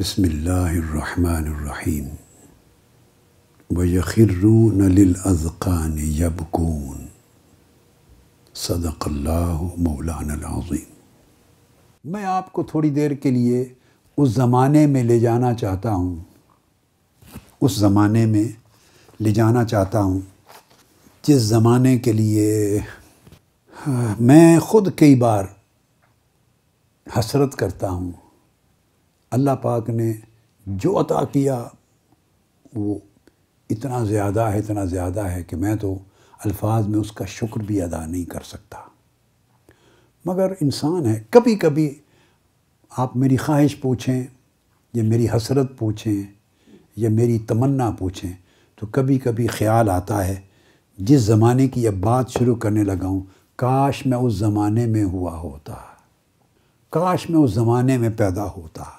बसमीम वखिरून लज़क़ान यबकून सदक़ल्ला मौलानाज़ीम मैं आपको थोड़ी देर के लिए उस ज़माने में ले जाना चाहता हूँ उस ज़माने में ले जाना चाहता हूँ जिस ज़माने के लिए हाँ, मैं ख़ुद कई बार हसरत करता हूँ अल्लाह पाक ने जो अता किया वो इतना ज़्यादा है इतना ज़्यादा है कि मैं तो अल्फाज में उसका शुक्र भी अदा नहीं कर सकता मगर इंसान है कभी कभी आप मेरी ख्वाहिश पूछें या मेरी हसरत पूछें या मेरी तमन्ना पूछें तो कभी कभी ख्याल आता है जिस ज़माने की अब बात शुरू करने लगा हूँ काश मैं उस ज़माने में हुआ होता काश मैं उस ज़माने में पैदा होता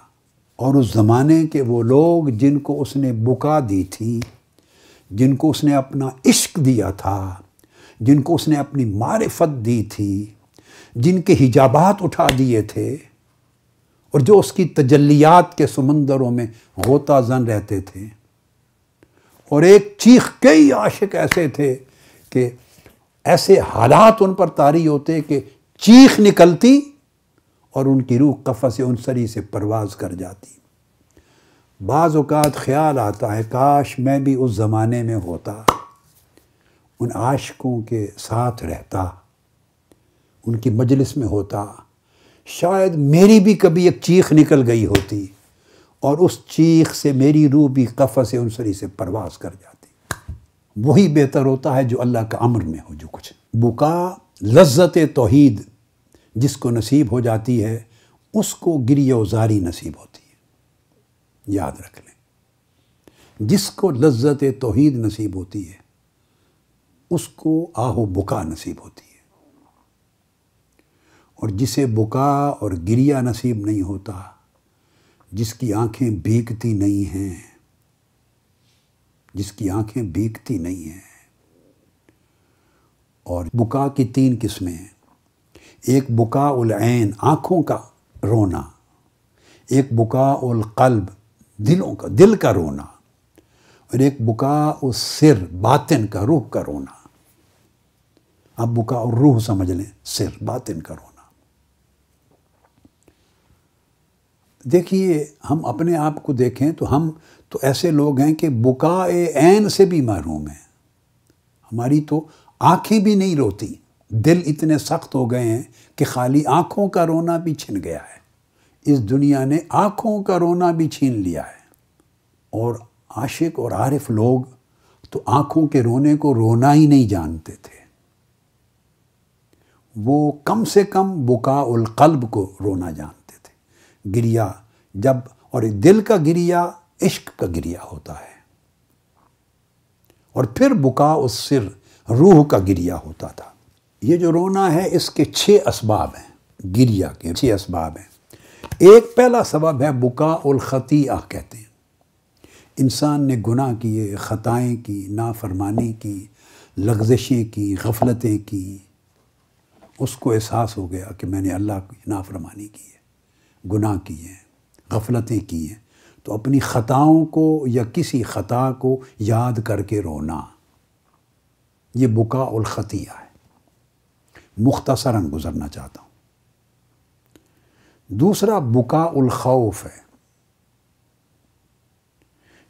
और उस ज़माने के वो लोग जिनको उसने बुका दी थी जिनको उसने अपना इश्क दिया था जिनको उसने अपनी मारफत दी थी जिनके हिजाबात उठा दिए थे और जो उसकी तजलियात के समंदरों में गोता जन रहते थे और एक चीख कई आशिक ऐसे थे कि ऐसे हालात उन पर तारी होते कि चीख निकलती और उनकी रूह कफस सरी से परवाज कर जाती बाज़ात ख्याल आता है काश मैं भी उस ज़माने में होता उन आशकों के साथ रहता उनकी मजलिस में होता शायद मेरी भी कभी एक चीख निकल गई होती और उस चीख से मेरी रूह भी कफ़ से उनसरी से परवास कर जाती वही बेहतर होता है जो अल्लाह का अमर में हो जो कुछ बुका लज्जत तोहद जिसको नसीब हो जाती है उसको गिरियोजारी नसीब होती है याद रख लें जिसको लज्जत तोहीद नसीब होती है उसको आहो बुका नसीब होती है और जिसे बुका और गिरिया नसीब नहीं होता जिसकी आंखें भीगती नहीं हैं जिसकी आंखें भीगती नहीं हैं और बुका की तीन किस्में हैं एक बुका उलैन आँखों का रोना एक बुका उल कल्ब दिलों का दिल का रोना और एक बुका उस सिर बातिन का रूह का रोना आप बुका और रूह समझ लें सिर बातिन का रोना देखिए हम अपने आप को देखें तो हम तो ऐसे लोग हैं कि बुका ए ऐन से भी महरूम हैं हमारी तो आंखें भी नहीं रोती दिल इतने सख्त हो गए हैं कि खाली आँखों का रोना भी छिन गया है इस दुनिया ने आँखों का रोना भी छीन लिया है और आशिक और आरिफ लोग तो आँखों के रोने को रोना ही नहीं जानते थे वो कम से कम बुका उल कल्ब को रोना जानते थे गिरिया जब और दिल का गिरिया इश्क का गिरिया होता है और फिर बुका उस सिर रूह का गिरिया होता था ये जो रोना है इसके छः इसबाब हैं गिरिया के छः इसबाब हैं एक पहला सबब है बुका ख़ती कहते हैं इंसान ने गुनाह किए ख़ताएँ की नाफरमानी की लग्जशें की गफलतें की उसको एहसास हो गया कि मैंने अल्लाह की नाफरमानी की है गुनाह किए हैं गफलतें की हैं तो अपनी ख़ताओं को या किसी ख़ता को याद करके रोना ये बुका ख़तिया है मुख्तसरा गुजरना चाहता हूँ दूसरा बुका उलखौफ है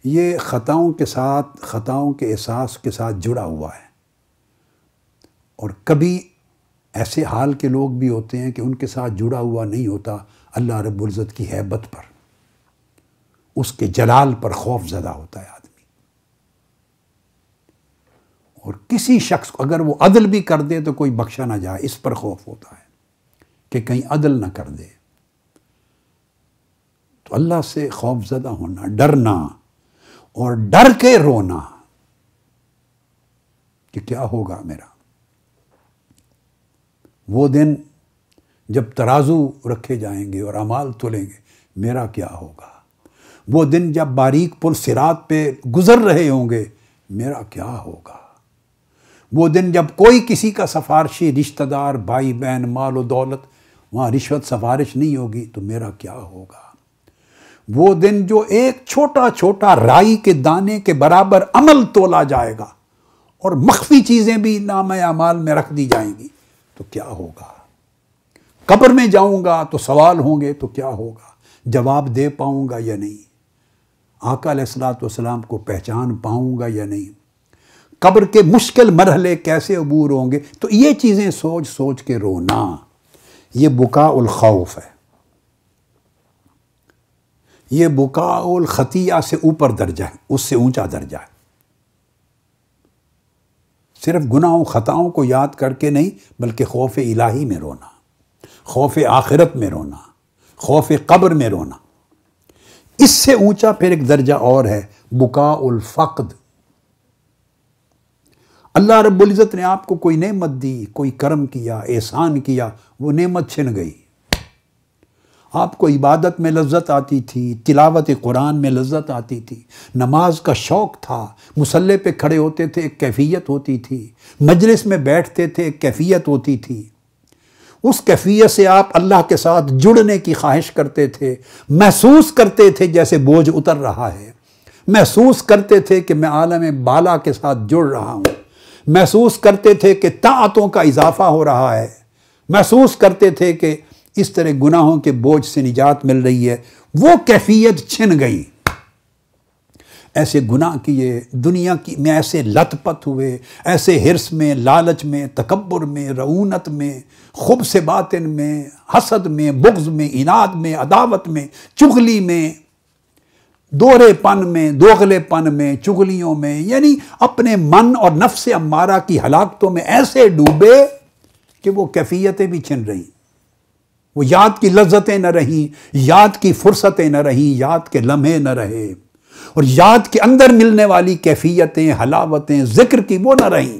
ये ख़ताओं के साथ ख़ताओं के एहसास के साथ जुड़ा हुआ है और कभी ऐसे हाल के लोग भी होते हैं कि उनके साथ जुड़ा हुआ नहीं होता अल्लाह रब्ज़त की हैबत पर उसके जलाल पर खौफ ज्यादा होता है और किसी शख्स को अगर वो अदल भी कर दे तो कोई बख्शा ना जाए इस पर खौफ होता है कि कहीं अदल ना कर दे तो अल्लाह से खौफजदा होना डरना और डर के रोना कि क्या होगा मेरा वो दिन जब तराजू रखे जाएंगे और अमाल तुलेंगे मेरा क्या होगा वो दिन जब बारीक पुल सिरात पे गुजर रहे होंगे मेरा क्या होगा वो दिन जब कोई किसी का सफारशी रिश्तेदार भाई बहन माल और दौलत वहाँ रिश्वत सफारिश नहीं होगी तो मेरा क्या होगा वो दिन जो एक छोटा छोटा राई के दाने के बराबर अमल तोला जाएगा और मख्फी चीज़ें भी नाम अमाल में रख दी जाएंगी तो क्या होगा कब्र में जाऊंगा तो सवाल होंगे तो क्या होगा जवाब दे पाऊंगा या नहीं आकाल सलात को पहचान पाऊंगा या नहीं कब्र के मुश्किल मरहले कैसे अबूर होंगे तो ये चीज़ें सोच सोच के रोना ये बुकाउल खौफ है ये बुकाउल खतिया से ऊपर दर्जा है उससे ऊंचा दर्जा है सिर्फ गुनाहों ख़ताओं को याद करके नहीं बल्कि खौफ इलाही में रोना खौफ आखिरत में रोना खौफ कब्र में रोना इससे ऊंचा फिर एक दर्जा और है बुका उल फ़क़द अल्लाह इज़्ज़त ने आपको कोई नेमत दी कोई कर्म किया एहसान किया वो नेमत छिन गई आपको इबादत में लज्जत आती थी तिलावत कुरान में लज्जत आती थी नमाज का शौक़ था मुसल्ले पे खड़े होते थे एक कैफियत होती थी मजलिस में बैठते थे एक कैफियत होती थी उस कैफियत से आप अल्लाह के साथ जुड़ने की ख्वाहिश करते थे महसूस करते थे जैसे बोझ उतर रहा है महसूस करते थे कि मैं आलम बाला के साथ जुड़ रहा हूँ महसूस करते थे कि ताँतों का इजाफा हो रहा है महसूस करते थे कि इस तरह गुनाहों के बोझ से निजात मिल रही है वो कैफियत छिन गई ऐसे गुनाह किए दुनिया की में ऐसे लतपत हुए ऐसे हिरस में लालच में तकबर में रऊनत में खुब से बातिन में हसद में बुग्ज में इनाद में अदावत में चुगली में दोहरेपन में दोगलेपन में चुगलियों में यानी अपने मन और नफ्स अम्मारा की हलाकतों में ऐसे डूबे कि वो कैफियतें भी छिन रही वो याद की लज्जतें न रहीं याद की फुर्सतें न रहीं याद के लम्हे न रहे और याद के अंदर मिलने वाली कैफियतें हलावतें जिक्र की वो न रहीं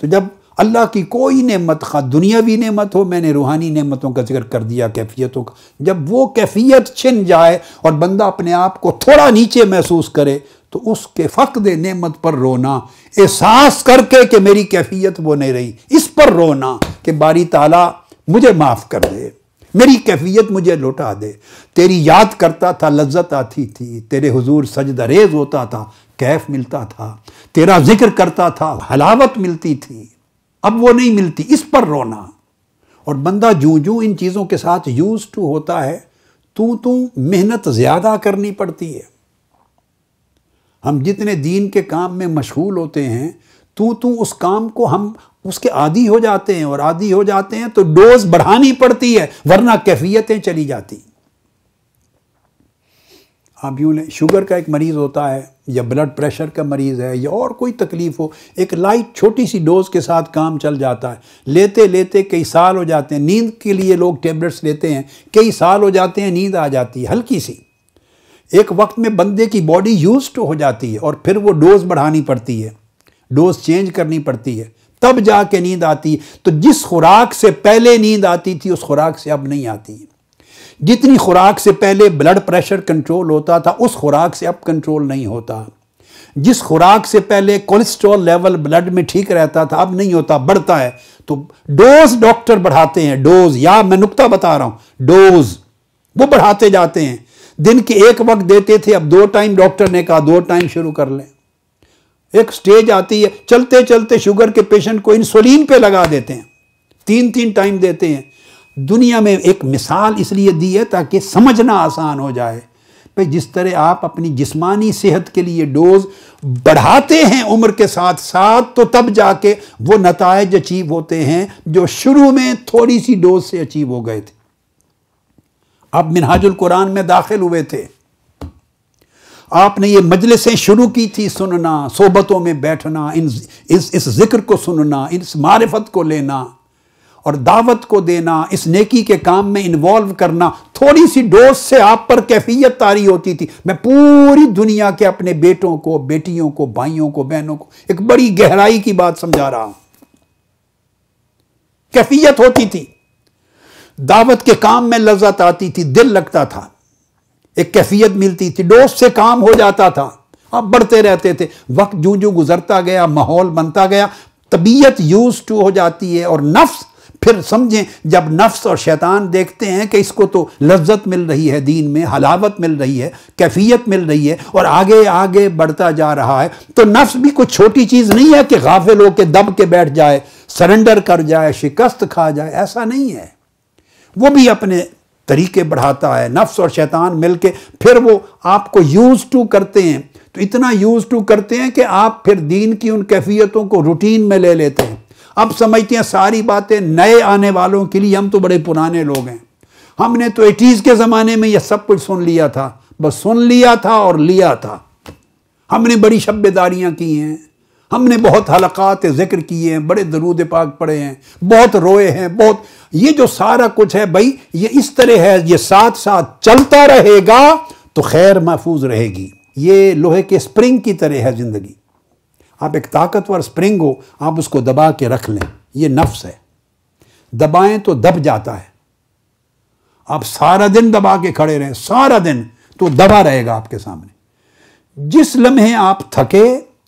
तो जब अल्लाह की कोई नेमत खा हाँ, दुनियावी नेमत हो मैंने रूहानी नेमतों का जिक्र कर दिया कैफियतों का जब वो कैफियत छिन जाए और बंदा अपने आप को थोड़ा नीचे महसूस करे तो उसके फ़कद नेमत पर रोना एहसास करके कि मेरी कैफियत वो नहीं रही इस पर रोना कि बारी ताला मुझे माफ़ कर दे मेरी कैफियत मुझे लौटा दे तेरी याद करता था लज्जत आती थी तेरे हुजूर सजदरेज होता था कैफ मिलता था तेरा जिक्र करता था हलावत मिलती थी अब वो नहीं मिलती इस पर रोना और बंदा जू जू इन चीज़ों के साथ यूज टू होता है तू तू मेहनत ज़्यादा करनी पड़ती है हम जितने दीन के काम में मशगूल होते हैं तू तू उस काम को हम उसके आदि हो जाते हैं और आदि हो जाते हैं तो डोज बढ़ानी पड़ती है वरना कैफियतें चली जाती आप यूँ लें शुगर का एक मरीज़ होता है या ब्लड प्रेशर का मरीज़ है या और कोई तकलीफ़ हो एक लाइट छोटी सी डोज के साथ काम चल जाता है लेते लेते कई साल हो जाते हैं नींद के लिए लोग टेबलेट्स लेते हैं कई साल हो जाते हैं नींद आ जाती है हल्की सी एक वक्त में बंदे की बॉडी यूज हो जाती है और फिर वो डोज बढ़ानी पड़ती है डोज चेंज करनी पड़ती है तब जाके नींद आती है तो जिस खुराक से पहले नींद आती थी उस खुराक से अब नहीं आती है जितनी खुराक से पहले ब्लड प्रेशर कंट्रोल होता था उस खुराक से अब कंट्रोल नहीं होता जिस खुराक से पहले कोलेस्ट्रॉल लेवल ब्लड में ठीक रहता था अब नहीं होता बढ़ता है तो डोज डॉक्टर बढ़ाते हैं डोज या मैं नुकता बता रहा हूं डोज वो बढ़ाते जाते हैं दिन के एक वक्त देते थे अब दो टाइम डॉक्टर ने कहा दो टाइम शुरू कर लें एक स्टेज आती है चलते चलते शुगर के पेशेंट को इंसुलिन पे लगा देते हैं तीन तीन टाइम देते हैं दुनिया में एक मिसाल इसलिए दी है ताकि समझना आसान हो जाए भाई जिस तरह आप अपनी जिस्मानी सेहत के लिए डोज बढ़ाते हैं उम्र के साथ साथ तो तब जाके वो नतज अचीव होते हैं जो शुरू में थोड़ी सी डोज से अचीव हो गए थे आप मिनहाजुल कुरान में दाखिल हुए थे आपने ये मजलिसें शुरू की थी सुनना सोबतों में बैठना इन इस इस जिक्र को सुनना इस मारफत को लेना और दावत को देना इस नेकी के काम में इन्वॉल्व करना थोड़ी सी डोज से आप पर कैफियत तारी होती थी मैं पूरी दुनिया के अपने बेटों को बेटियों को भाइयों को बहनों को एक बड़ी गहराई की बात समझा रहा हूं कैफियत होती थी दावत के काम में लज्जत आती थी दिल लगता था एक कैफियत मिलती थी डोज से काम हो जाता था आप बढ़ते रहते थे वक्त जू जू गुजरता गया माहौल बनता गया तबीयत यूज टू हो जाती है और नफ्स फिर समझें जब नफ्स और शैतान देखते हैं कि इसको तो लज्जत मिल रही है दीन में हलावत मिल रही है कैफियत मिल रही है और आगे आगे बढ़ता जा रहा है तो नफ्स भी कोई छोटी चीज़ नहीं है कि गाफिल हो के दब के बैठ जाए सरेंडर कर जाए शिकस्त खा जाए ऐसा नहीं है वो भी अपने तरीके बढ़ाता है नफ्स और शैतान मिल के फिर वो आपको यूज़ टू करते हैं तो इतना यूज़ टू करते हैं कि आप फिर दीन की उन कैफियतों को रूटीन में ले लेते हैं अब समझते हैं सारी बातें नए आने वालों के लिए हम तो बड़े पुराने लोग हैं हमने तो एटीज़ के ज़माने में यह सब कुछ सुन लिया था बस सुन लिया था और लिया था हमने बड़ी शब्बेदारियां की हैं हमने बहुत हलक़ात ज़िक्र किए हैं बड़े दरूद पाक पड़े हैं बहुत रोए हैं बहुत ये जो सारा कुछ है भाई ये इस तरह है ये साथ साथ चलता रहेगा तो खैर महफूज रहेगी ये लोहे के स्प्रिंग की तरह है ज़िंदगी आप एक ताकतवर स्प्रिंग हो आप उसको दबा के रख लें ये नफ्स है दबाएं तो दब जाता है आप सारा दिन दबा के खड़े रहें सारा दिन तो दबा रहेगा आपके सामने जिस लम्हे आप थके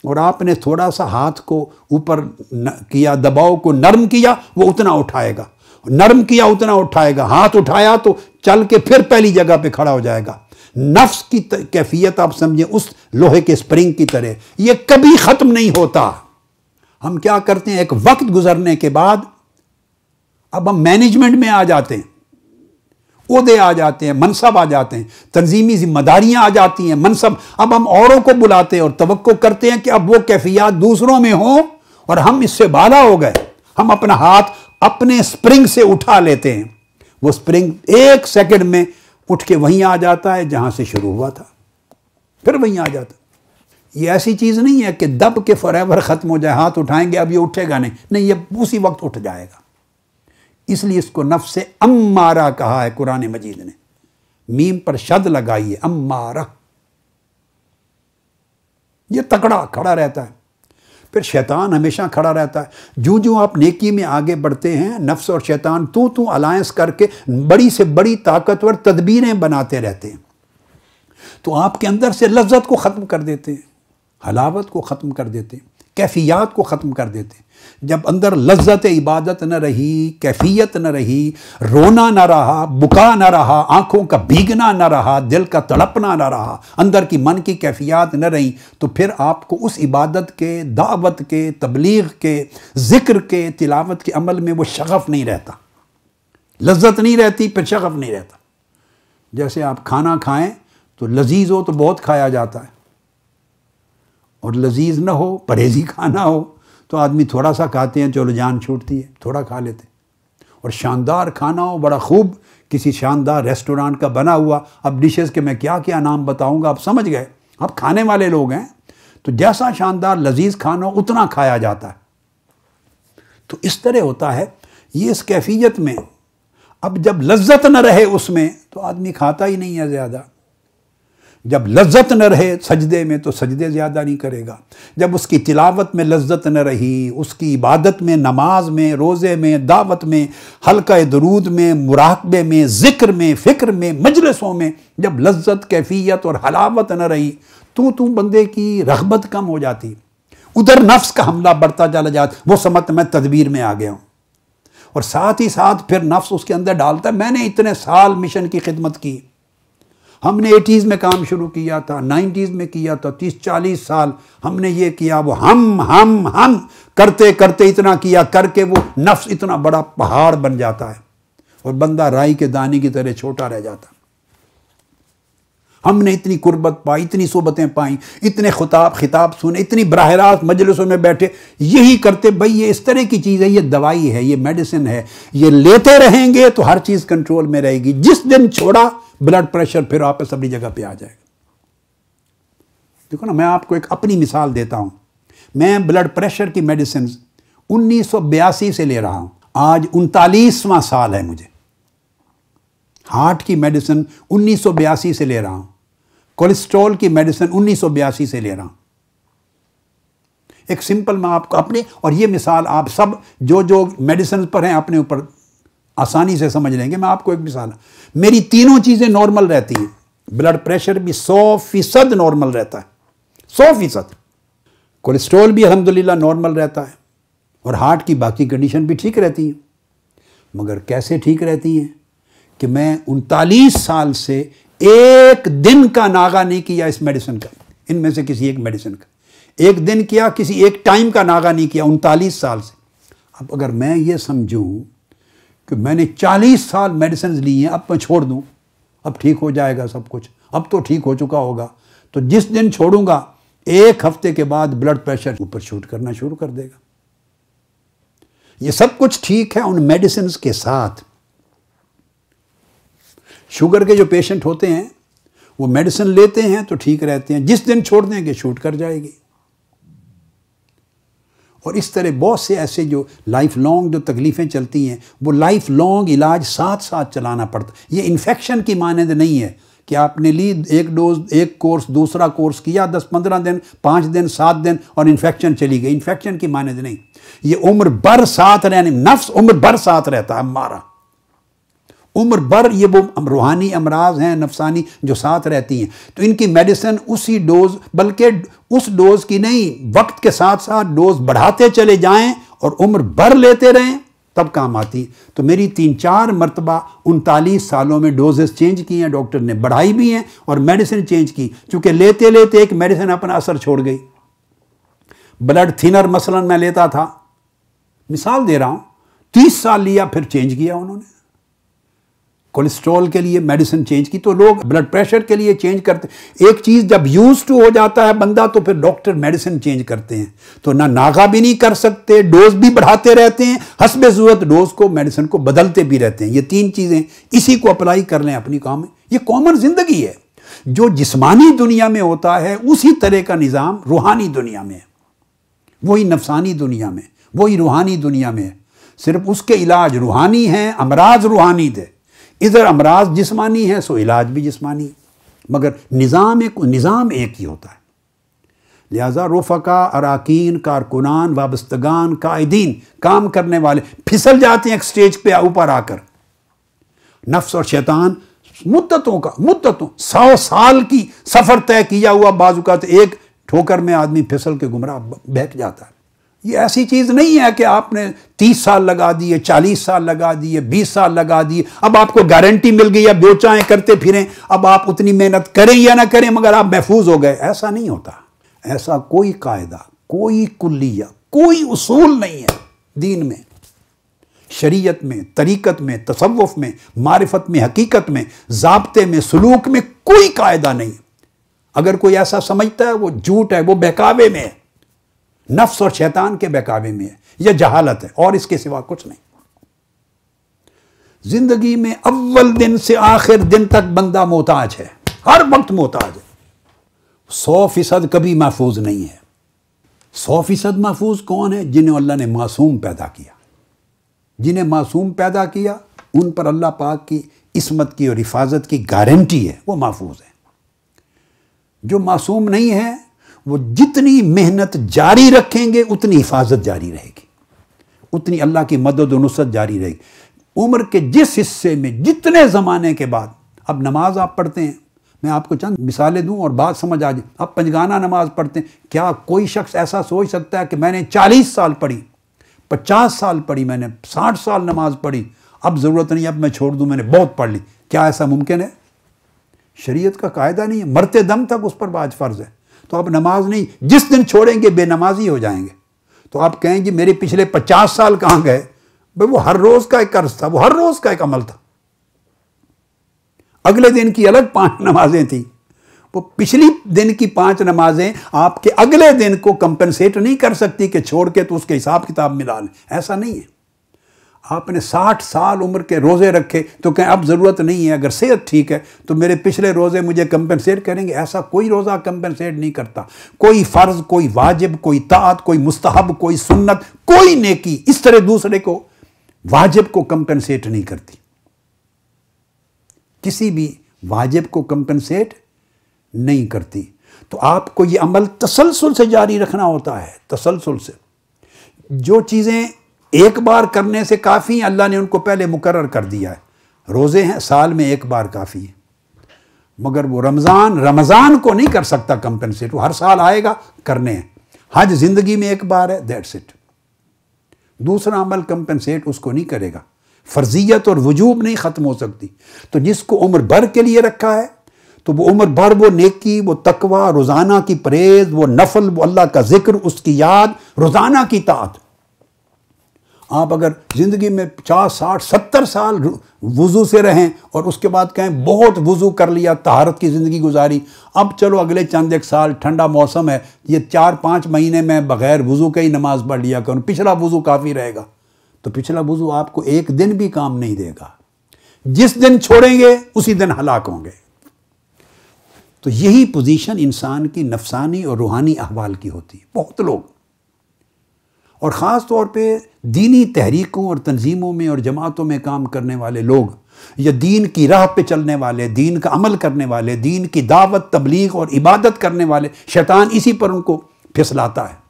और आपने थोड़ा सा हाथ को ऊपर किया दबाव को नर्म किया वो उतना उठाएगा नर्म किया उतना उठाएगा हाथ उठाया तो चल के फिर पहली जगह पे खड़ा हो जाएगा नफ्स की कैफियत आप समझें उस लोहे के स्प्रिंग की तरह ये कभी ख़त्म नहीं होता हम क्या करते हैं एक वक्त गुजरने के बाद अब हम मैनेजमेंट में आ जाते हैं उदे आ जाते हैं मनसब आ जाते हैं तंजीमी जिम्मेदारियां आ जाती हैं मनसब अब हम औरों को बुलाते हैं और तो करते हैं कि अब वो कैफियात दूसरों में हो और हम इससे बाला हो गए हम अपना हाथ अपने स्प्रिंग से उठा लेते हैं वो स्प्रिंग एक सेकंड में उठ के वहीं आ जाता है जहाँ से शुरू हुआ था फिर वहीं आ जाता ये ऐसी चीज़ नहीं है कि दब के फॉर ख़त्म हो जाए हाथ उठाएंगे अब ये उठेगा नहीं नहीं ये उसी वक्त उठ जाएगा इसलिए इसको नफ से अम्मारा कहा है कुरान मजीद ने मीम पर शद लगाइए अम्मारा ये तकड़ा खड़ा रहता है फिर शैतान हमेशा खड़ा रहता है जो जो आप नेकी में आगे बढ़ते हैं नफ्स और शैतान तू तू अलायंस करके बड़ी से बड़ी ताकतवर तदबीरें बनाते रहते हैं तो आपके अंदर से लज्जत को ख़त्म कर देते हैं हलावत को ख़त्म कर देते हैं कैफियात को ख़त्म कर देते जब अंदर लज्जत इबादत न रही कैफियत न रही रोना न रहा बुका न रहा आंखों का भीगना न रहा दिल का तड़पना न रहा अंदर की मन की कैफियत न रही तो फिर आपको उस इबादत के दावत के तबलीग के ज़िक्र के तिलावत के अमल में वो शगफ़ नहीं रहता लज्जत नहीं रहती फिर शगफ़ नहीं रहता जैसे आप खाना खाएं तो लजीज हो तो बहुत खाया जाता है और लजीज ना हो परहेजी खाना हो तो आदमी थोड़ा सा खाते हैं चलो जान छूटती है थोड़ा खा लेते और शानदार खाना हो बड़ा खूब किसी शानदार रेस्टोरेंट का बना हुआ अब डिशेस के मैं क्या क्या नाम बताऊंगा आप समझ गए आप खाने वाले लोग हैं तो जैसा शानदार लजीज खाना हो उतना खाया जाता है तो इस तरह होता है ये इस कैफियत में अब जब लज्जत न रहे उसमें तो आदमी खाता ही नहीं है ज़्यादा जब लज्जत न रहे सजदे में तो सजदे ज़्यादा नहीं करेगा जब उसकी तिलावत में लज्जत न रही उसकी इबादत में नमाज में रोज़े में दावत में हल्का दरूद में मुराकबे में ज़िक्र में फ़िक्र में मजलसों में जब लज्जत कैफियत और हलावत न रही तो तू बंदे की रगबत कम हो जाती उधर नफ्स का हमला बढ़ता चला जाता वो समझ मैं तदबीर में आ गया हूँ और साथ ही साथ फिर नफ्स उसके अंदर डालता मैंने इतने साल मिशन की खिदमत की हमने एटीज़ में काम शुरू किया था नाइन्टीज़ में किया था तीस चालीस साल हमने ये किया वो हम हम हम करते करते इतना किया करके वो नफ्स इतना बड़ा पहाड़ बन जाता है और बंदा राई के दाने की तरह छोटा रह जाता हमने इतनी कुर्बत पाई इतनी सोबतें पाई इतने खुताब खिताब सुने इतनी बरह रास्त मजलसों में बैठे यही करते भाई ये इस तरह की चीज़ है ये दवाई है ये मेडिसिन है ये लेते रहेंगे तो हर चीज़ कंट्रोल में रहेगी जिस दिन छोड़ा ब्लड प्रेशर फिर वापस अपनी जगह पे आ जाएगा देखो ना मैं आपको एक अपनी मिसाल देता हूँ मैं ब्लड प्रेशर की मेडिसिन उन्नीस से ले रहा हूँ आज उनतालीसवां साल है मुझे हार्ट की मेडिसिन उन्नीस से ले रहा हूँ कोलेस्ट्रॉल की मेडिसिन उन्नीस से ले रहा हूँ एक सिंपल मैं आपको अपने और ये मिसाल आप सब जो जो मेडिसिन पर हैं अपने ऊपर आसानी से समझ लेंगे मैं आपको एक मिसाल मेरी तीनों चीज़ें नॉर्मल रहती हैं ब्लड प्रेशर भी सौ फीसद नॉर्मल रहता है सौ फीसद कोलेस्ट्रॉल भी अलहमदिल्ला नॉर्मल रहता है और हार्ट की बाकी कंडीशन भी ठीक रहती हैं मगर कैसे ठीक रहती हैं कि मैं उनतालीस साल से एक दिन का नागा नहीं किया इस मेडिसिन का इनमें से किसी एक मेडिसिन का एक दिन किया किसी एक टाइम का नागा नहीं किया उनतालीस साल से अब अगर मैं ये समझूं कि मैंने 40 साल मेडिसिन ली हैं अब मैं छोड़ दूँ अब ठीक हो जाएगा सब कुछ अब तो ठीक हो चुका होगा तो जिस दिन छोड़ूंगा एक हफ्ते के बाद ब्लड प्रेशर ऊपर शूट करना शुरू कर देगा ये सब कुछ ठीक है उन मेडिसिन के साथ शुगर के जो पेशेंट होते हैं वो मेडिसिन लेते हैं तो ठीक रहते हैं जिस दिन छोड़ देंगे शूट कर जाएगी और इस तरह बहुत से ऐसे जो लाइफ लॉन्ग जो तकलीफ़ें चलती हैं वो लाइफ लॉन्ग इलाज साथ साथ चलाना पड़ता ये इन्फेक्शन की मानद नहीं है कि आपने ली एक डोज एक कोर्स दूसरा कोर्स किया दस पंद्रह दिन पाँच दिन सात दिन और इन्फेक्शन चली गई इन्फेक्शन की मानद नहीं ये उम्र भर साथ रहने नफ्स उम्र भर साथ रहता है हमारा उम्र भर ये वो रूहानी अमराज हैं नफसानी जो साथ रहती हैं तो इनकी मेडिसिन उसी डोज बल्कि उस डोज की नहीं वक्त के साथ साथ डोज बढ़ाते चले जाएं और उम्र भर लेते रहें तब काम आती तो मेरी तीन चार मरतबा उनतालीस सालों में डोजेस चेंज की हैं डॉक्टर ने बढ़ाई भी हैं और मेडिसिन चेंज की चूँकि लेते लेते एक मेडिसिन अपना असर छोड़ गई ब्लड थिनर मसलन मैं लेता था मिसाल दे रहा हूँ तीस साल लिया फिर चेंज किया उन्होंने कोलेस्ट्रॉल के लिए मेडिसिन चेंज की तो लोग ब्लड प्रेशर के लिए चेंज करते एक चीज़ जब यूज टू हो जाता है बंदा तो फिर डॉक्टर मेडिसिन चेंज करते हैं तो ना नागा भी नहीं कर सकते डोज भी बढ़ाते रहते हैं हसब जरूरत डोज को मेडिसिन को बदलते भी रहते हैं ये तीन चीज़ें इसी को अप्लाई कर लें अपनी काम में ये कॉमन ज़िंदगी है जो जिसमानी दुनिया में होता है उसी तरह का निज़ाम रूहानी दुनिया में है वही नफसानी दुनिया में वही रूहानी दुनिया में है सिर्फ उसके इलाज रूहानी हैं अमराज रूहानी थे इधर अमराज जिस्मानी है सो इलाज भी जिस्मानी मगर निज़ाम एक निज़ाम एक ही होता है लिहाजा रुफका अरकान कारकुनान वाबस्तगान कायदीन काम करने वाले फिसल जाते हैं एक स्टेज पे ऊपर आकर नफ्स और शैतान मुद्दतों का मुद्दतों सौ साल की सफ़र तय किया हुआ तो एक ठोकर में आदमी फिसल के गुमराह बहक जाता है ये ऐसी चीज़ नहीं है कि आपने तीस साल लगा दिए चालीस साल लगा दिए बीस साल लगा दिए अब आपको गारंटी मिल गई अब बेचाए करते फिरें अब आप उतनी मेहनत करें या ना करें मगर आप महफूज हो गए ऐसा नहीं होता ऐसा कोई कायदा कोई कुल्लिया कोई उसूल नहीं है दीन में शरीयत में तरीकत में तसवफ में मारिफत में हकीकत में जबते में सलूक में कोई कायदा नहीं अगर कोई ऐसा समझता है वो झूठ है वो बहकावे में है नफ्स और शैतान के बेकाबे में है यह जहालत है और इसके सिवा कुछ नहीं जिंदगी में अव्वल दिन से आखिर दिन तक बंदा मोहताज है हर वक्त मोहताज है सौ फीसद कभी महफूज नहीं है सौ फीसद महफूज कौन है जिन्हें अल्लाह ने मासूम पैदा किया जिन्हें मासूम पैदा किया उन पर अल्लाह पाक की इसमत की और हिफाजत की गारंटी है वो महफूज है जो मासूम नहीं है वो जितनी मेहनत जारी रखेंगे उतनी हिफाजत जारी रहेगी उतनी अल्लाह की मदद और नुसरत जारी रहेगी उम्र के जिस हिस्से में जितने ज़माने के बाद अब नमाज आप पढ़ते हैं मैं आपको चंद मिसालें दूं और बात समझ आ जाए आप पंजगाना नमाज पढ़ते हैं क्या कोई शख्स ऐसा सोच सकता है कि मैंने चालीस साल पढ़ी पचास साल पढ़ी मैंने साठ साल नमाज पढ़ी अब ज़रूरत नहीं अब मैं छोड़ दूँ मैंने बहुत पढ़ ली क्या ऐसा मुमकिन है शरीयत का कायदा नहीं है मरते दम तक उस पर बाज फ़र्ज़ है तो आप नमाज नहीं जिस दिन छोड़ेंगे बेनमाजी हो जाएंगे तो आप कहेंगे मेरे पिछले पचास साल कहाँ गए भाई वो हर रोज का एक कर्ज था वो हर रोज का एक अमल था अगले दिन की अलग पांच नमाजें थी वो पिछली दिन की पांच नमाजें आपके अगले दिन को कंपनसेट नहीं कर सकती कि छोड़ के तो उसके हिसाब किताब मिला लें ऐसा नहीं है आपने साठ साल उम्र के रोज़े रखे तो कहें अब ज़रूरत नहीं है अगर सेहत ठीक है तो मेरे पिछले रोज़े मुझे कंपनसेट करेंगे ऐसा कोई रोज़ा कंपनसेट नहीं करता कोई फ़र्ज़ कोई वाजिब कोई तात कोई मुस्तहब कोई सुन्नत कोई नेकी इस तरह दूसरे को वाजिब को कंपनसेट नहीं करती किसी भी वाजिब को कंपनसेट नहीं करती तो आपको ये अमल तसलसल से जारी रखना होता है तसलसल से जो चीज़ें एक बार करने से काफ़ी अल्लाह ने उनको पहले मुकर कर दिया है रोज़े हैं साल में एक बार काफ़ी है मगर वो रमज़ान रमज़ान को नहीं कर सकता कंपनसेट वो हर साल आएगा करने हैं हज ज़िंदगी में एक बार है दैट्स इट दूसरा अमल कंपनसेट उसको नहीं करेगा फर्जियत और वजूब नहीं ख़त्म हो सकती तो जिसको उम्र भर के लिए रखा है तो वो उम्र भर वो नेकी वो तकवा रोज़ाना की परहेज़ वो नफल वो अल्लाह का जिक्र उसकी याद रोज़ाना की तात आप अगर ज़िंदगी में पचास साठ सत्तर साल वज़ू से रहें और उसके बाद कहें बहुत वज़ू कर लिया तहारत की ज़िंदगी गुजारी अब चलो अगले चंद एक साल ठंडा मौसम है ये चार पाँच महीने में बग़ैर वज़ू के ही नमाज़ पढ़ लिया करूँ पिछला वज़ू काफ़ी रहेगा तो पिछला वज़ू आपको एक दिन भी काम नहीं देगा जिस दिन छोड़ेंगे उसी दिन हलाक होंगे तो यही पोजीशन इंसान की नफसानी और रूहानी अहवाल की होती है बहुत लोग और ख़ास तौर पे दीनी तहरीकों और तनज़ीमों में और जमातों में काम करने वाले लोग या दीन की राह पे चलने वाले दीन का अमल करने वाले दीन की दावत तबलीग और इबादत करने वाले शैतान इसी पर उनको फिसलाता है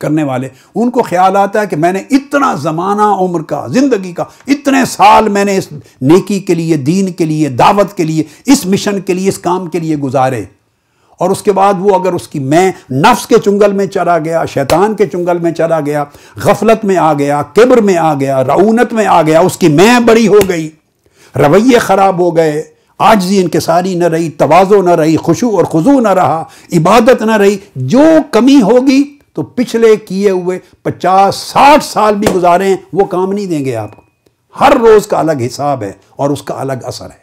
करने वाले उनको ख्याल आता है कि मैंने इतना ज़माना उम्र का ज़िंदगी का इतने साल मैंने इस नेकी के लिए दीन के लिए दावत के लिए इस मिशन के लिए इस काम के लिए गुजारे और उसके बाद वो अगर उसकी मैं नफ्स के चुंगल में चला गया शैतान के चुंगल में चला गया गफलत में आ गया किब्र में आ गया रऊनत में आ गया उसकी मैं बड़ी हो गई रवैये ख़राब हो गए आजजी सारी न रही तोज़ो न रही खुशू और खुजू न रहा इबादत न रही जो कमी होगी तो पिछले किए हुए पचास साठ साल भी गुजारें वो काम नहीं देंगे आपको हर रोज़ का अलग हिसाब है और उसका अलग असर है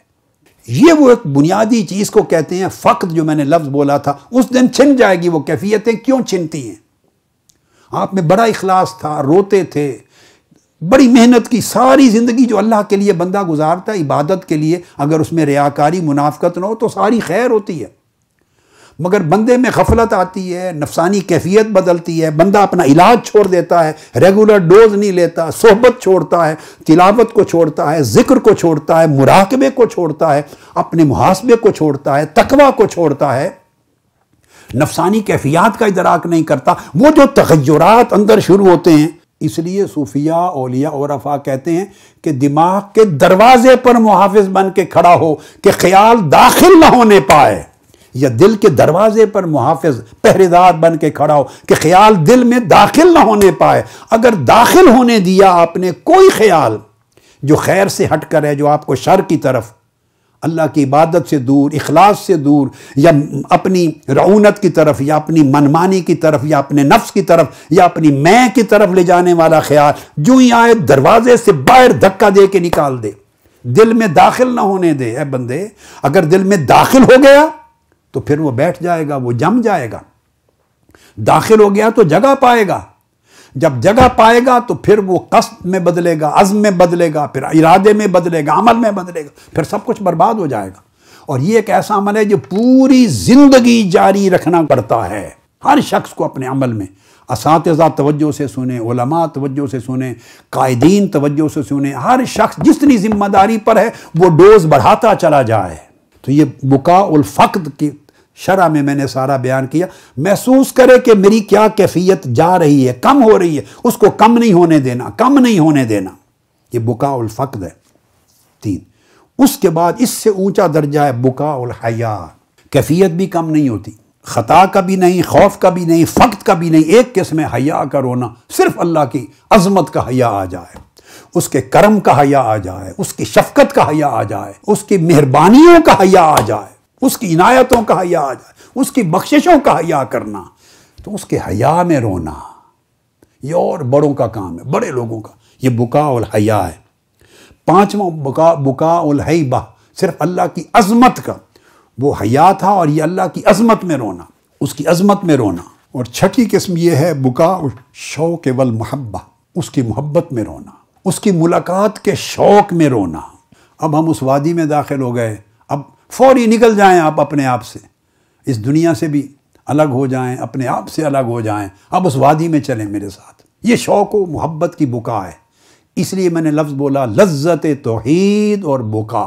ये वो एक बुनियादी चीज़ को कहते हैं फ़क्त जो मैंने लफ्ज़ बोला था उस दिन छिन जाएगी वो कैफियतें क्यों छिनती हैं आप में बड़ा इखलास था रोते थे बड़ी मेहनत की सारी ज़िंदगी जो अल्लाह के लिए बंदा गुजारता है इबादत के लिए अगर उसमें रियाकारी मुनाफ्त ना हो तो सारी खैर होती है मगर बंदे में गफलत आती है नफसानी कैफियत बदलती है बंदा अपना इलाज छोड़ देता है रेगुलर डोज नहीं लेता सोहबत छोड़ता है तिलावत को छोड़ता है ज़िक्र को छोड़ता है मुराकबे को छोड़ता है अपने मुहासबे को छोड़ता है तकवा को छोड़ता है नफसानी कैफियात का इदराक नहीं करता वो जो तखजरात अंदर शुरू होते हैं इसलिए सूफिया ओलिया और अफा कहते हैं कि दिमाग के दरवाजे पर मुहाफ़ बन के खड़ा हो कि ख्याल दाखिल ना होने पाए या दिल के दरवाजे पर मुहाफ़ पहरेदार बन के खड़ा हो कि ख्याल दिल में दाखिल ना होने पाए अगर दाखिल होने दिया आपने कोई ख्याल जो खैर से हट कर है जो आपको शर की तरफ अल्लाह की इबादत से दूर इखलास से दूर या अपनी रऊनत की तरफ या अपनी मनमानी की तरफ या अपने नफ्स की तरफ या अपनी मैं की तरफ ले जाने वाला ख्याल जो ही आए दरवाजे से बाहर धक्का दे के निकाल दे दिल में दाखिल ना होने दे है बंदे अगर दिल में दाखिल हो गया तो फिर वो बैठ जाएगा वो जम जाएगा दाखिल हो गया तो जगह पाएगा जब जगह पाएगा तो फिर वो कस्ब में बदलेगा अज़म में बदलेगा फिर इरादे में बदलेगा अमल में बदलेगा फिर सब कुछ बर्बाद हो जाएगा और ये एक ऐसा अमल है जो पूरी ज़िंदगी जारी रखना पड़ता है हर शख्स को अपने अमल में इस तवज्जो से सुने ओलमा तवज्जो से सुने कायदीन तवज्जो से सुने हर शख्स जितनी जिम्मेदारी पर है वो डोज बढ़ाता चला जाए तो ये बुका उल की शरा में मैंने सारा बयान किया महसूस करे कि मेरी क्या कैफियत जा रही है कम हो रही है उसको कम नहीं होने देना कम नहीं होने देना ये बुका उल फ़क्द है तीन उसके बाद इससे ऊंचा दर्जा है बुका उल हया कैफियत भी कम नहीं होती ख़ता का भी नहीं खौफ का भी नहीं फ़क्त का भी नहीं एक किस्म हया का रोना सिर्फ अल्लाह की अजमत का हया आ जाए उसके करम का हया आ जाए उसकी शफकत का हया आ जाए उसकी मेहरबानियों का हया आ जाए उसकी इनायतों का हया आ जाए उसकी बख्शिशों का हया करना तो उसके हया में रोना ये और बड़ों का काम है बड़े लोगों का ये बुका उल हया है पांचवा बुका बुका उल हैबा सिर्फ अल्लाह की अजमत का वो हया था और ये अल्लाह की अजमत में रोना उसकी अजमत में रोना और छठी किस्म ये है बुका और शौक वल महब्बा उसकी मोहब्बत में रोना उसकी मुलाकात के शौक में रोना अब हम उस वादी में दाखिल हो गए फौरी निकल जाएं आप अपने आप से इस दुनिया से भी अलग हो जाएं अपने आप से अलग हो जाएं अब उस वादी में चलें मेरे साथ ये शौक व मोहब्बत की बुका है इसलिए मैंने लफ्ज़ बोला लज्जत तोहीद और बुका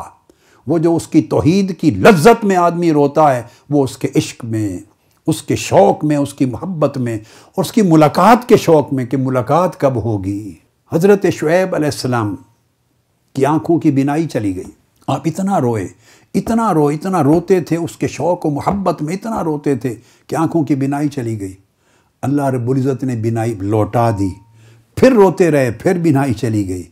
वो जो उसकी तोहीद की लज्जत में आदमी रोता है वो उसके इश्क में उसके शौक में उसकी मोहब्बत में और उसकी मुलाकात के शौक में कि मुलाकात कब होगी हज़रत शुएब अलैहिस्सलाम की आँखों की बिनाई चली गई आप इतना रोए इतना रो इतना रोते थे उसके शौक और मोहब्बत में इतना रोते थे कि आंखों की बिनाई चली गई अल्लाह रबुल्ज़त ने बिनाई लौटा दी फिर रोते रहे फिर बिनाई चली गई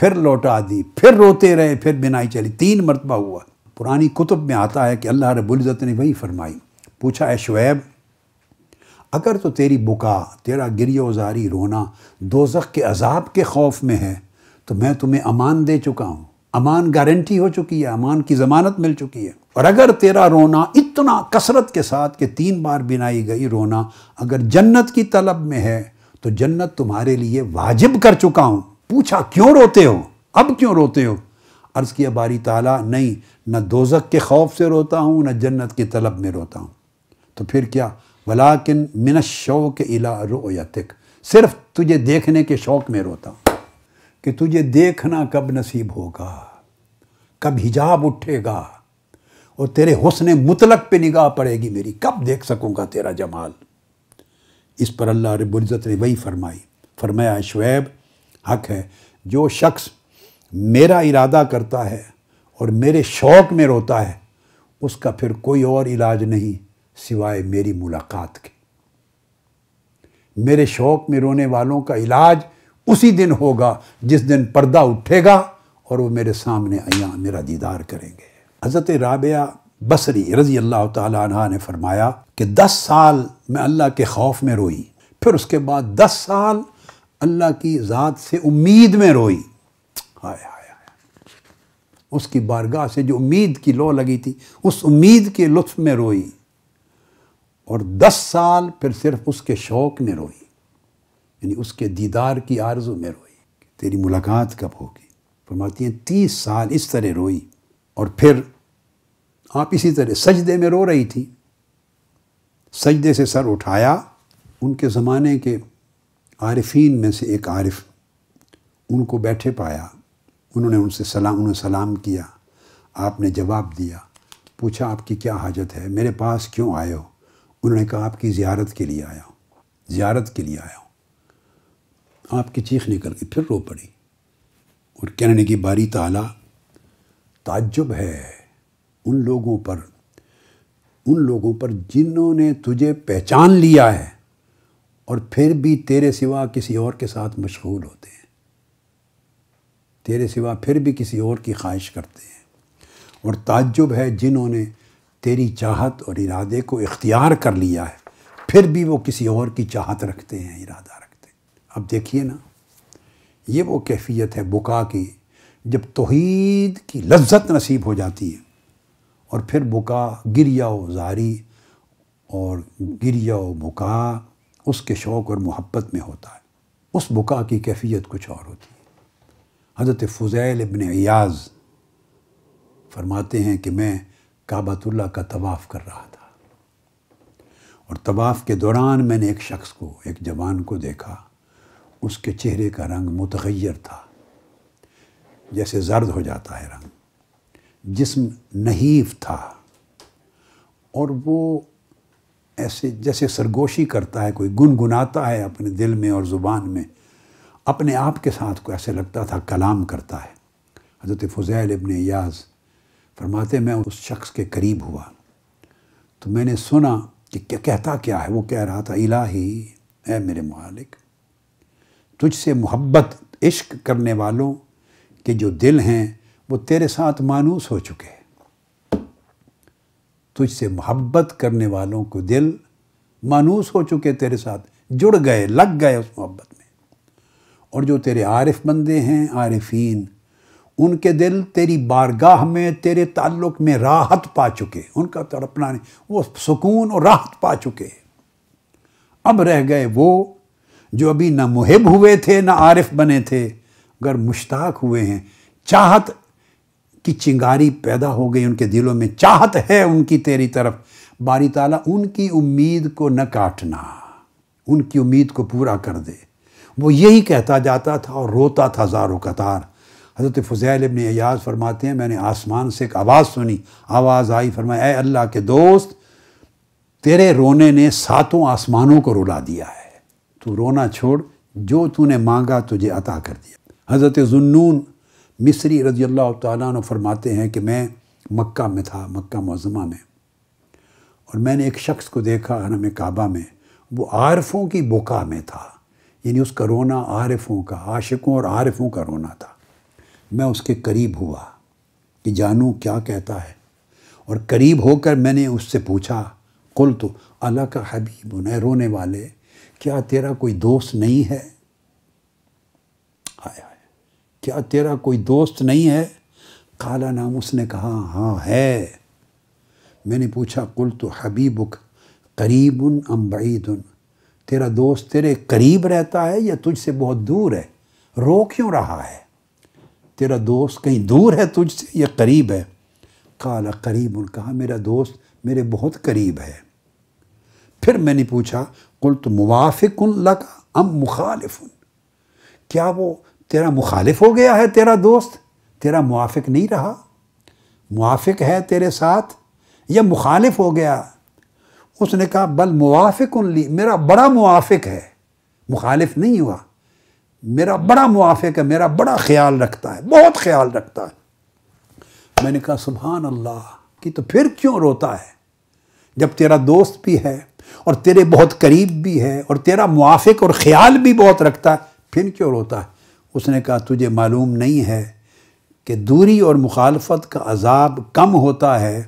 फिर लौटा दी फिर रोते रहे फिर बिनाई चली तीन मरतबा हुआ पुरानी कुतुब में आता है कि अल्लाह रबुल्ज़त ने वही फरमाई पूछा है शुएब अगर तो तेरी बुका तेरा गिरियोजारी रोना दोजख के अजाब के खौफ में है तो मैं तुम्हें अमान दे चुका हूँ अमान गारंटी हो चुकी है अमान की ज़मानत मिल चुकी है और अगर तेरा रोना इतना कसरत के साथ कि तीन बार बिनाई गई रोना अगर जन्नत की तलब में है तो जन्नत तुम्हारे लिए वाजिब कर चुका हूँ पूछा क्यों रोते हो अब क्यों रोते हो अर्ज़ किया बारी ताला नहीं न दोजक के खौफ से रोता हूँ न जन्नत की तलब में रोता हूँ तो फिर क्या वलाकिन मिन शौक इला रोयतिक सिर्फ तुझे देखने के शौक़ में रोता हूँ कि तुझे देखना कब नसीब होगा कब हिजाब उठेगा और तेरे हुसन मुतलक पे निगाह पड़ेगी मेरी कब देख सकूंगा तेरा जमाल इस पर अल्लाह रबुल्ज़त ने वही फरमाई फरमाया शुब हक है जो शख्स मेरा इरादा करता है और मेरे शौक़ में रोता है उसका फिर कोई और इलाज नहीं सिवाय मेरी मुलाकात के मेरे शौक़ में रोने वालों का इलाज उसी दिन होगा जिस दिन पर्दा उठेगा और वो मेरे सामने आया मेरा दीदार करेंगे हज़रत राबिया बसरी रज़ी अल्लाह तह ने फरमाया कि दस साल मैं अल्लाह के खौफ में रोई फिर उसके बाद दस साल अल्लाह की ज़ात से उम्मीद में रोई हाय हाय उसकी बारगाह से जो उम्मीद की लो लगी थी उस उम्मीद के लुत्फ में रोई और दस साल फिर सिर्फ उसके शौक में रोई यानी उसके दीदार की आरजू में रोई तेरी मुलाकात कब होगी फरमाती हैं तीस साल इस तरह रोई और फिर आप इसी तरह सजदे में रो रही थी सजदे से सर उठाया उनके ज़माने के आरफीन में से एक आरिफ उनको बैठे पाया उन्होंने उनसे सलाम उन्हें सलाम किया आपने जवाब दिया पूछा आपकी क्या हाजत है मेरे पास क्यों आए हो उन्होंने कहा आपकी ज़ियारत के लिए आया हूँ ज़ियारत के लिए आया हूँ आपकी चीख निकल गई फिर रो पड़ी और कहने की बारी ताला ताज्जुब है उन लोगों पर उन लोगों पर जिन्होंने तुझे पहचान लिया है और फिर भी तेरे सिवा किसी और के साथ मशगूल होते हैं तेरे सिवा फिर भी किसी और की ख्वाहिश करते हैं और ताज्जुब है जिन्होंने तेरी चाहत और इरादे को इख्तियार कर लिया है फिर भी वो किसी और की चाहत रखते हैं इरादा अब देखिए ना ये वो कैफियत है बुका की जब तोहीद की लज्जत नसीब हो जाती है और फिर बुका गिर जाओ जारी और गिर जाओ बुका उसके शौक़ और मोहब्बत में होता है उस बुका की कैफियत कुछ और होती है हज़रत फ़ुज़ैल इबन अयाज फरमाते हैं कि मैं काबातुल्ला का तवाफ़ कर रहा था और तवाफ़ के दौरान मैंने एक शख्स को एक जवान को देखा उसके चेहरे का रंग मुतगैर था जैसे जर्द हो जाता है रंग जिस्म नहीफ था और वो ऐसे जैसे सरगोशी करता है कोई गुनगुनाता है अपने दिल में और ज़ुबान में अपने आप के साथ को ऐसे लगता था कलाम करता है हज़रत फज़ैल इबन याज फरमाते मैं उस शख्स के करीब हुआ तो मैंने सुना कि क्या कहता क्या है वो कह रहा था इलाही है मेरे मालिक तुझसे मोहब्बत इश्क करने वालों के जो दिल हैं वो तेरे साथ मानूस हो चुके तुझसे मोहब्बत करने वालों को दिल मानूस हो चुके तेरे साथ जुड़ गए लग गए उस मोहब्बत में और जो तेरे आरिफ बंदे हैं आरिफीन उनके दिल तेरी बारगाह में तेरे ताल्लुक में राहत पा चुके उनका तड़पना तो नहीं वो सुकून और राहत पा चुके अब रह गए वो जो अभी ना मुहिब हुए थे ना आरिफ बने थे अगर मुश्ताक हुए हैं चाहत की चिंगारी पैदा हो गई उनके दिलों में चाहत है उनकी तेरी तरफ बारी ताला उनकी उम्मीद को न काटना उनकी उम्मीद को पूरा कर दे वो यही कहता जाता था और रोता था जारो कतार हज़रत फ़ुज़ैल इबन अयाज फरमाते हैं मैंने आसमान से एक आवाज़ सुनी आवाज़ आई फरमाया अल्लाह के दोस्त तेरे रोने ने सातों आसमानों को रुला दिया है तू रोना छोड़ जो तूने मांगा तुझे अता कर दिया हज़रत जुन्नून मिस्री रजी अल्लाह तु फरमाते हैं कि मैं मक्का में था मक्का मौजमा में और मैंने एक शख्स को देखा हरम काबा में वो आरफ़ों की बुका में था यानी उसका रोना आरफ़ों का आशिकों और आरफ़ों का रोना था मैं उसके करीब हुआ कि जानू क्या कहता है और करीब होकर मैंने उससे पूछा कुल तो अल्लाह का हबीब उन्हें रोने वाले क्या तेरा कोई दोस्त नहीं है हाय हाय क्या तेरा कोई दोस्त नहीं है काला नाम उसने कहा हाँ है मैंने पूछा कुल तो हबीबुक करीब उन अम्बईद तेरा दोस्त तेरे करीब रहता है या तुझसे बहुत दूर है रो क्यों रहा है तेरा दोस्त कहीं दूर है तुझसे या करीब है काला करीब उन कहा मेरा दोस्त मेरे बहुत करीब है फिर मैंने पूछा कुल तो मुआफिक लगा अम मुखालिफ क्या वो तेरा मुखालिफ हो गया है तेरा दोस्त तेरा मुआफिक नहीं रहा मुआफिक है तेरे साथ या मुखालिफ हो गया उसने कहा बल मुआफिक ली मेरा बड़ा मुआफिक है मुखालिफ नहीं हुआ मेरा बड़ा मुआफिक है मेरा बड़ा ख्याल रखता है बहुत ख्याल रखता है मैंने कहा सुबहान अल्लाह कि तो फिर क्यों रोता है जब तेरा दोस्त भी है और तेरे बहुत करीब भी है और तेरा मुआफ़ और ख्याल भी बहुत रखता है फिर क्यों रोता है उसने कहा तुझे मालूम नहीं है कि दूरी और मुखालफत का अजाब कम होता है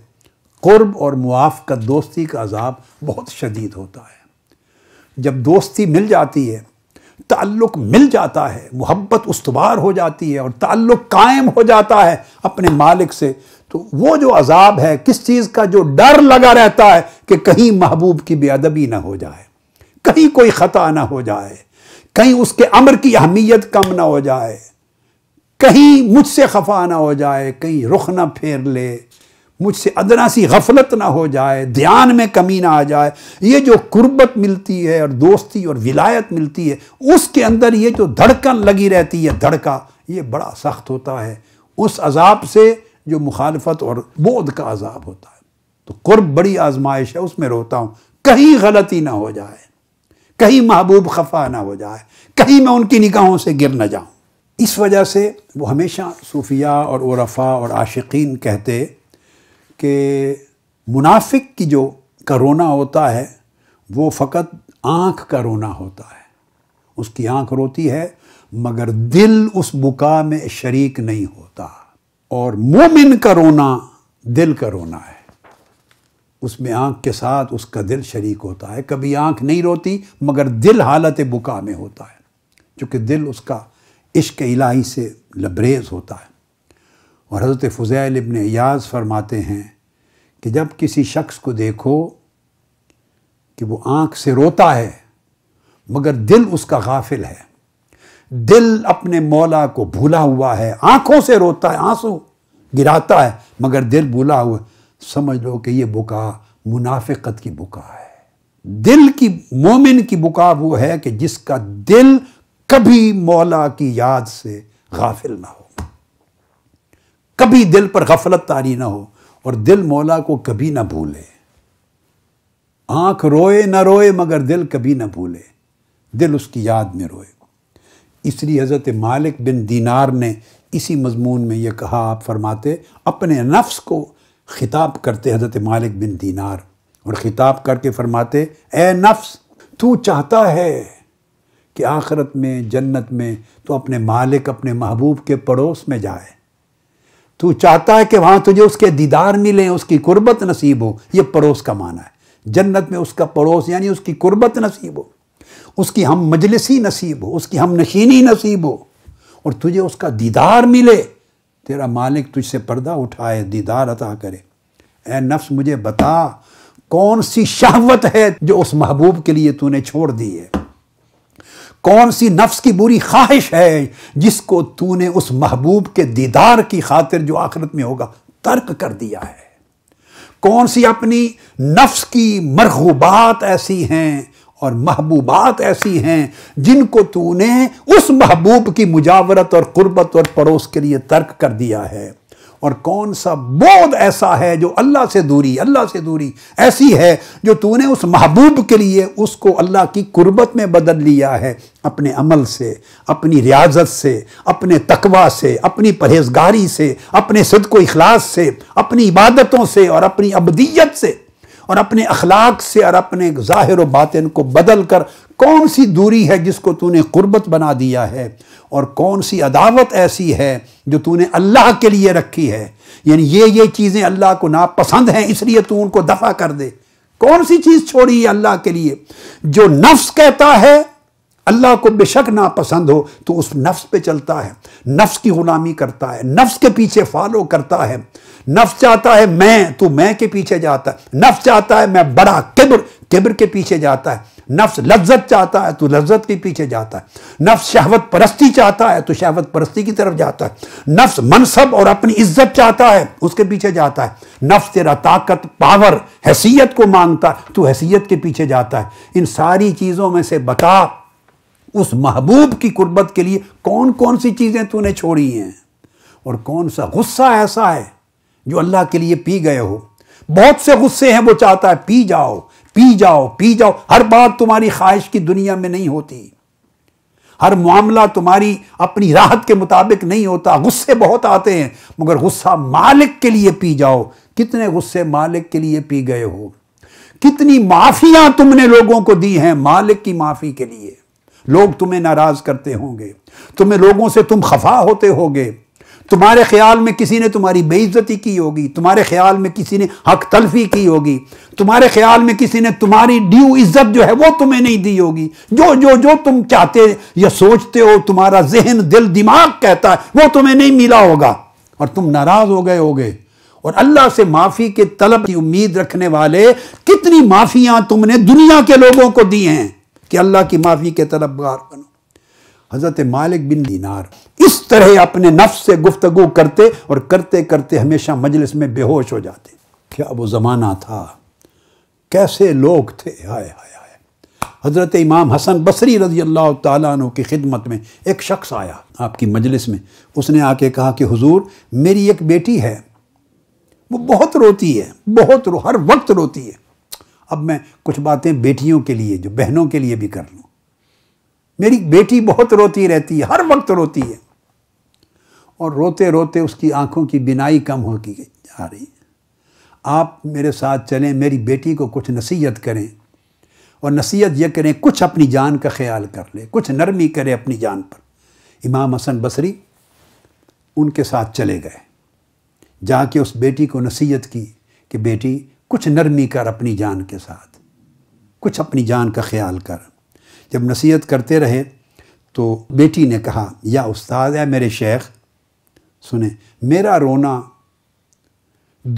क़ुरब और मुआफ़ का दोस्ती का अजाब बहुत शदीद होता है जब दोस्ती मिल जाती है ताल्लुक मिल जाता है मोहब्बत उसवार हो जाती है और ताल्लुक कायम हो जाता है अपने मालिक से तो वो जो अजाब है किस चीज़ का जो डर लगा रहता है कि कहीं महबूब की बेअदबी ना हो जाए कहीं कोई ख़ता ना हो जाए कहीं उसके अमर की अहमियत कम ना हो जाए कहीं मुझसे खफा ना हो जाए कहीं रुख ना फेर ले मुझसे अदना सी गफलत ना हो जाए ध्यान में कमी ना आ जाए ये जो कुर्बत मिलती है और दोस्ती और विलायत मिलती है उसके अंदर ये जो धड़कन लगी रहती है धड़का ये बड़ा सख्त होता है उस अजाब से जो मुखालफत और बोध का अजाब होता है तो कुर्ब बड़ी आजमाइश है उसमें रोता हूँ कहीं गलती ना हो जाए कहीं महबूब खफा ना हो जाए कहीं मैं उनकी निगाहों से गिर ना जाऊँ इस वजह से वो हमेशा सूफिया और उरफा और आशिकीन कहते कि मुनाफिक की जो का रोना होता है वो फ़कत आँख का रोना होता है उसकी आँख रोती है मगर दिल उस बुका में शरीक नहीं होता और मोमिन का रोना दिल का रोना है उसमें आँख के साथ उसका दिल शरीक होता है कभी आँख नहीं रोती मगर दिल हालत बुका में होता है चूँकि दिल उसका इश्क इलाही से लबरेज होता है और हज़रत फ़ुज़ैल इबन अयाज फरमाते हैं कि जब किसी शख्स को देखो कि वो आँख से रोता है मगर दिल उसका गाफिल है दिल अपने मौला को भूला हुआ है आँखों से रोता है आंसू गिराता है मगर दिल भूला हुआ समझ लो कि ये बुका मुनाफिकत की बुका है दिल की मोमिन की बुका वो है कि जिसका दिल कभी मौला की याद से गाफिल ना हो कभी दिल पर गफलत तारी ना हो और दिल मौला को कभी ना भूले आंख रोए ना रोए मगर दिल कभी ना भूले दिल उसकी याद में रोए इसलिए हज़रत मालिक बिन दीनार ने इसी मजमून में यह कहा आप फरमाते अपने नफ्स को खिताब करते हज़रत मालिक बिन दीनार और ख़िताब करके फरमाते ए नफ्स तू चाहता है कि आखरत में जन्नत में तो अपने मालिक अपने महबूब के पड़ोस में जाए तू चाहता है कि वहाँ तुझे उसके दीदार मिले उसकी कुर्बत नसीब हो यह पड़ोस का माना है जन्नत में उसका पड़ोस यानी उसकी कुर्बत नसीब हो उसकी हम मजलिसी नसीब हो उसकी हम नशीनी नसीब हो और तुझे उसका दीदार मिले तेरा मालिक तुझसे पर्दा उठाए दीदार अता करे ए नफ्स मुझे बता कौन सी शहवत है जो उस महबूब के लिए तूने छोड़ दी है कौन सी नफ्स की बुरी ख्वाहिश है जिसको तूने उस महबूब के दीदार की खातिर जो आखिरत में होगा तर्क कर दिया है कौन सी अपनी नफ्स की मरहूबात ऐसी हैं और महबूबात ऐसी हैं जिनको तूने उस महबूब की मुजावरत और कुर्बत और पड़ोस के लिए तर्क कर दिया है और कौन सा बोध ऐसा है जो अल्लाह से दूरी अल्लाह से दूरी ऐसी है जो तूने उस महबूब के लिए उसको अल्लाह की कुर्बत में बदल लिया है अपने अमल से अपनी रियाजत से अपने तकवा से अपनी परहेजगारी से अपने सदको इखलास से अपनी इबादतों से और अपनी अबदीयत से और अपने अखलाक से और अपने ज़ाहिर व बातिन को बदल कर कौन सी दूरी है जिसको तूने कुर्बत बना दिया है और कौन सी अदावत ऐसी है जो तूने अल्लाह के लिए रखी है यानी ये ये चीज़ें अल्लाह को नापसंद हैं इसलिए तू उनको दफ़ा कर दे कौन सी चीज़ छोड़ी है अल्लाह के लिए जो नफ्स कहता है अल्लाह को बेशक नापसंद हो तो उस नफ्स पे चलता है नफ्स की गुलामी करता है नफ्स के पीछे फॉलो करता है नफ्स चाहता है मैं तो मैं के पीछे जाता है नफ्स चाहता है मैं बड़ा किब्र किब्र के पीछे जाता है नफ्स लज्जत चाहता है तो लज्जत के पीछे जाता है नफ्स शहवत परस्ती चाहता है तो शहवत परस्ती की तरफ जाता है नफ्स मनसब और अपनी इज्जत चाहता है उसके पीछे जाता है नफ्स तेरा ताकत पावर हैसियत को मांगता है तो हैसियत के पीछे जाता है इन सारी चीज़ों में से बता उस महबूब की कुर्बत के लिए कौन कौन सी चीज़ें तूने छोड़ी हैं और कौन सा गुस्सा ऐसा है जो अल्लाह के लिए पी गए हो बहुत से गुस्से हैं वो चाहता है पी जाओ पी जाओ पी जाओ हर बात तुम्हारी ख्वाहिश की दुनिया में नहीं होती हर मामला तुम्हारी अपनी राहत के मुताबिक नहीं होता गुस्से बहुत आते हैं मगर गुस्सा मालिक के लिए पी जाओ कितने गुस्से मालिक के लिए पी गए हो कितनी माफियां तुमने लोगों को दी हैं मालिक की माफी के लिए लोग तुम्हें नाराज करते होंगे तुम्हें लोगों से तुम खफा होते होगे तुम्हारे ख्याल में किसी ने तुम्हारी बेइज्जती की होगी तुम्हारे ख्याल में किसी ने हक तलफी की होगी तुम्हारे ख्याल में किसी ने तुम्हारी ड्यू इज्जत जो है वो तुम्हें नहीं दी होगी जो जो जो तुम चाहते या सोचते हो तुम्हारा जहन दिल दिमाग कहता है वो तुम्हें नहीं मिला होगा और तुम नाराज हो गए होगे और अल्लाह से माफ़ी के तलब की उम्मीद रखने वाले कितनी माफ़ियाँ तुमने दुनिया के लोगों को दी हैं कि अल्लाह की माफ़ी के तलबगार बनो हज़रत मालिक बिन दीनार इस तरह अपने नफ्स से गुफ्तगु करते और करते करते हमेशा मजलिस में बेहोश हो जाते क्या वो ज़माना था कैसे लोग थे हाय हाय हाय हज़रत इमाम हसन बसरी रजी अल्लाह तु की खिदमत में एक शख्स आया आपकी मजलिस में उसने आके कहा कि हुजूर मेरी एक बेटी है वो बहुत रोती है बहुत रो हर वक्त रोती है अब मैं कुछ बातें बेटियों के लिए जो बहनों के लिए भी कर लूँ मेरी बेटी बहुत रोती रहती है हर वक्त रोती है और रोते रोते उसकी आंखों की बिनाई कम होती जा रही है आप मेरे साथ चलें मेरी बेटी को कुछ नसीहत करें और नसीहत यह करें कुछ अपनी जान का ख्याल कर ले कुछ नरमी करें अपनी जान पर इमाम हसन बसरी उनके साथ चले गए जाके उस बेटी को नसीहत की कि बेटी कुछ नरमी कर अपनी जान के साथ कुछ अपनी जान का ख्याल कर जब नसीहत करते रहे तो बेटी ने कहा या उस्ताद है मेरे शेख सुने मेरा रोना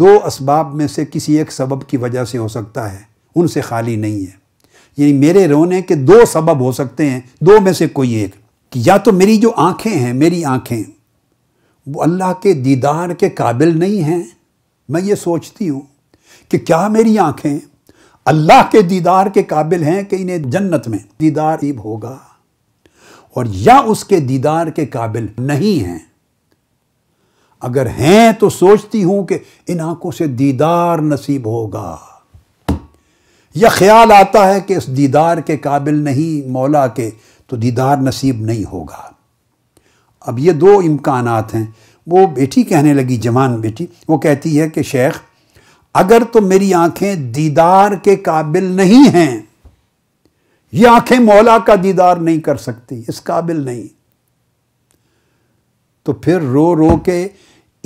दो असबाब में से किसी एक सबब की वजह से हो सकता है उनसे खाली नहीं है यानी मेरे रोने के दो सबब हो सकते हैं दो में से कोई एक कि या तो मेरी जो आंखें हैं मेरी आंखें वो अल्लाह के दीदार के काबिल नहीं हैं मैं ये सोचती हूँ कि क्या मेरी आंखें अल्लाह के दीदार के काबिल हैं कि इन्हें जन्नत में दीदार ईब होगा और या उसके दीदार के काबिल नहीं हैं अगर हैं तो सोचती हूं कि इन आंखों से दीदार नसीब होगा यह ख्याल आता है कि इस दीदार के काबिल नहीं मौला के तो दीदार नसीब नहीं होगा अब ये दो इम्कान हैं वो बेटी कहने लगी जवान बेटी वो कहती है कि शेख अगर तो मेरी आंखें दीदार के काबिल नहीं हैं ये आंखें मौला का दीदार नहीं कर सकती इस काबिल नहीं तो फिर रो रो के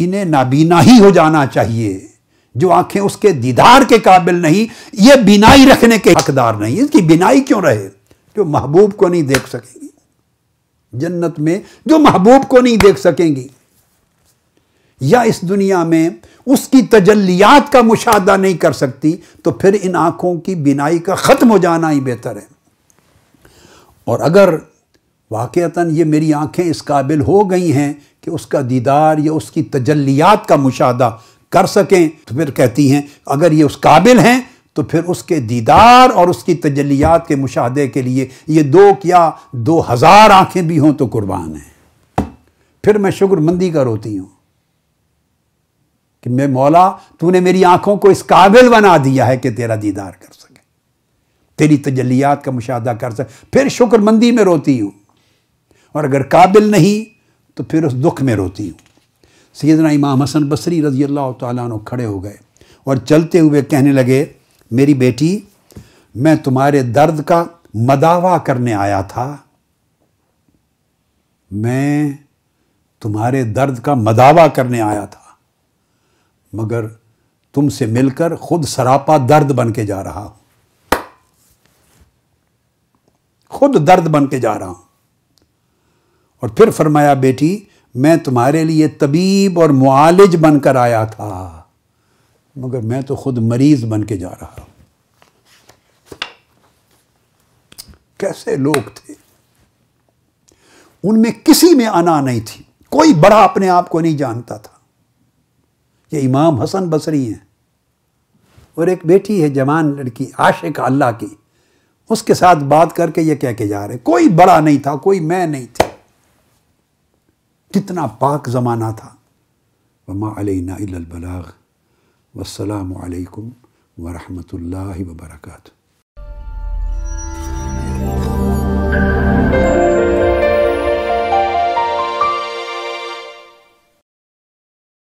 इन्हें नाबीना ही हो जाना चाहिए जो आंखें उसके दीदार के काबिल नहीं ये बिनाई रखने के हकदार नहीं इसकी बिनाई क्यों रहे जो महबूब को नहीं देख सकेंगी जन्नत में जो महबूब को नहीं देख सकेंगी या इस दुनिया में उसकी तजल्लियात का मुशाह नहीं कर सकती तो फिर इन आँखों की बिनाई का ख़त्म हो जाना ही बेहतर है और अगर वाक़ता ये मेरी आँखें इस काबिल हो गई हैं कि उसका दीदार या उसकी तजल्लियात का मुशाह कर सकें तो फिर कहती हैं अगर ये उस काबिल हैं तो फिर उसके दीदार और उसकी तजलियात के मुशाहे के लिए ये दो क्या दो हज़ार आँखें भी हों तो कुर्बान हैं फिर मैं शुक्रमंदी का रोती हूँ कि मैं मौला तूने मेरी आंखों को इस काबिल बना दिया है कि तेरा दीदार कर सके तेरी तजलियात का मुशाह कर सके फिर शुक्रमंदी में रोती हूँ और अगर काबिल नहीं तो फिर उस दुख में रोती हूँ सीधना इमाम हसन बसरी रजी अल्लाह तु खड़े हो गए और चलते हुए कहने लगे मेरी बेटी मैं तुम्हारे दर्द का मदावा करने आया था मैं तुम्हारे दर्द का मदावा करने आया था मगर तुमसे मिलकर खुद सरापा दर्द बन के जा रहा हूं खुद दर्द बन के जा रहा हूं और फिर फरमाया बेटी मैं तुम्हारे लिए तबीब और मुआलिज बनकर आया था मगर मैं तो खुद मरीज बन के जा रहा हूं कैसे लोग थे उनमें किसी में आना नहीं थी कोई बड़ा अपने आप को नहीं जानता था ये इमाम हसन बसरी हैं और एक बेटी है जवान लड़की आशिक अल्लाह की उसके साथ बात करके ये कह के जा रहे कोई बड़ा नहीं था कोई मैं नहीं थी कितना पाक ज़माना था वमा अलना बलाग वसलम वरहमल